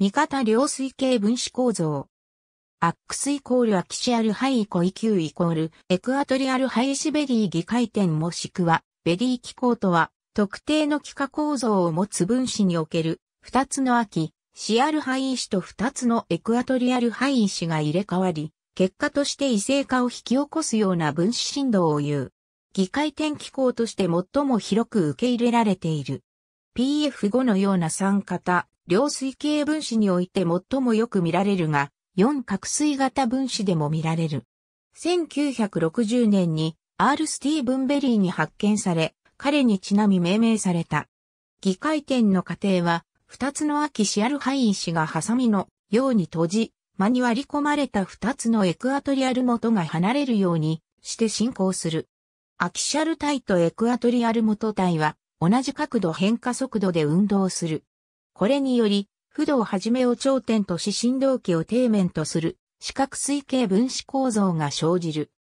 二方量水系分子構造。アックスイコールアキシアルハイイコイキューイコールエクアトリアルハイシベリー議回転もしくはベリー気候とは特定の気化構造を持つ分子における二つのアキシアルハイシと二つのエクアトリアルハイシが入れ替わり、結果として異性化を引き起こすような分子振動を言う。議回転機構として最も広く受け入れられている。PF5 のような酸型、両水系分子において最もよく見られるが、四角水型分子でも見られる。1960年にアール・スティーブンベリーに発見され、彼にちなみ命名された。議会点の過程は、二つのアキシアル範囲氏がハサミのように閉じ、間に割り込まれた二つのエクアトリアル元が離れるようにして進行する。アキシャル体とエクアトリアル元体は同じ角度変化速度で運動する。これにより、不動はじめを頂点とし振動器を底面とする四角錐形分子構造が生じる。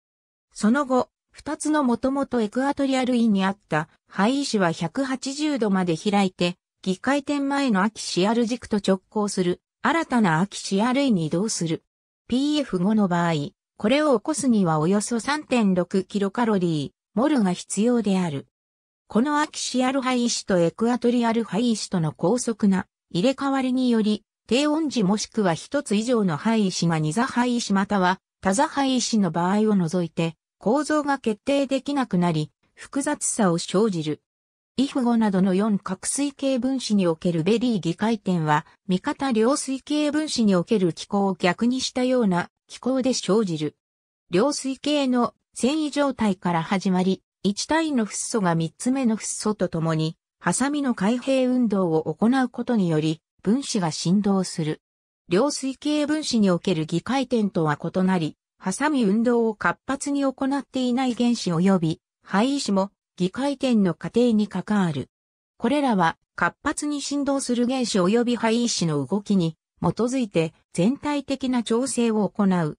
その後、二つのもともとエクアトリアルイにあった灰石は180度まで開いて、議会点前のアキシアル軸と直行する新たなアキシアルイに移動する。PF5 の場合、これを起こすにはおよそ3 6カロリー、モルが必要である。このアキシアル肺イ石とエクアトリアル肺イ石との高速な入れ替わりにより、低音時もしくは一つ以上の肺石が二座肺石または多座肺石の場合を除いて構造が決定できなくなり複雑さを生じる。イフゴなどの4角水系分子におけるベリー議回転は味方両水系分子における気候を逆にしたような気候で生じる。両水系の繊維状態から始まり、1体のフッ素が3つ目のフッ素とともにハサミの開閉運動を行うことにより、分子が振動する。量水系分子における議回転とは異なり、ハサミ運動を活発に行っていない原子及び肺位子も議回転の過程に関わる。これらは活発に振動する原子及び肺位子の動きに基づいて全体的な調整を行う。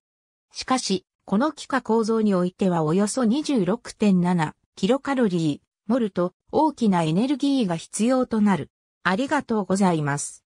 しかし、この気化構造においてはおよそ2 6 7キロカロリー、モルト、大きなエネルギーが必要となる。ありがとうございます。